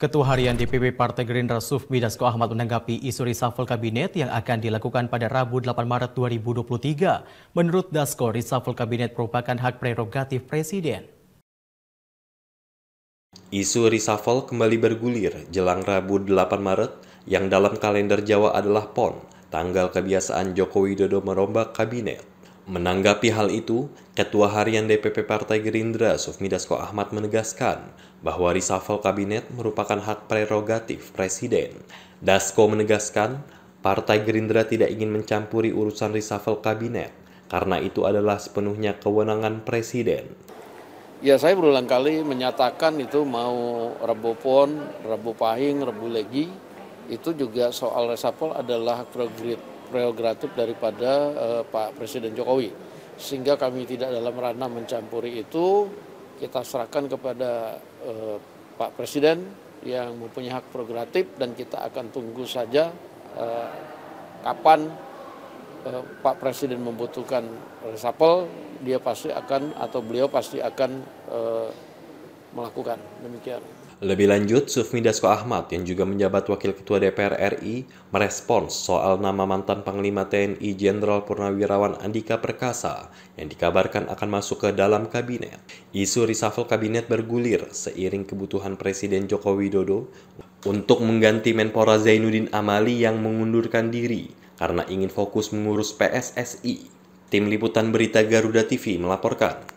Ketua Harian DPP Partai Gerindra Sufmi Dasko Ahmad menanggapi isu reshuffle kabinet yang akan dilakukan pada Rabu 8 Maret 2023. Menurut Dasko, reshuffle kabinet merupakan hak prerogatif Presiden. Isu reshuffle kembali bergulir jelang Rabu 8 Maret yang dalam kalender Jawa adalah PON, tanggal kebiasaan Joko Widodo merombak kabinet. Menanggapi hal itu, Ketua Harian DPP Partai Gerindra Sufmi Dasko Ahmad menegaskan bahwa reshuffle kabinet merupakan hak prerogatif Presiden. Dasko menegaskan, Partai Gerindra tidak ingin mencampuri urusan reshuffle kabinet, karena itu adalah sepenuhnya kewenangan Presiden. Ya saya berulang kali menyatakan itu mau Rebu Pon, Rebu Pahing, Rebu Legi, itu juga soal reshuffle adalah hak prerogatif prerogatif daripada uh, Pak Presiden Jokowi. Sehingga kami tidak dalam ranah mencampuri itu, kita serahkan kepada uh, Pak Presiden yang mempunyai hak prerogatif dan kita akan tunggu saja uh, kapan uh, Pak Presiden membutuhkan resapel, dia pasti akan atau beliau pasti akan uh, melakukan demikian. Lebih lanjut, Sufmi Dasko Ahmad yang juga menjabat Wakil Ketua DPR RI merespons soal nama mantan Panglima TNI Jenderal Purnawirawan Andika Perkasa yang dikabarkan akan masuk ke dalam kabinet. Isu reshuffle kabinet bergulir seiring kebutuhan Presiden Joko Widodo untuk mengganti Menpora Zainuddin Amali yang mengundurkan diri karena ingin fokus mengurus PSSI. Tim Liputan Berita Garuda TV melaporkan.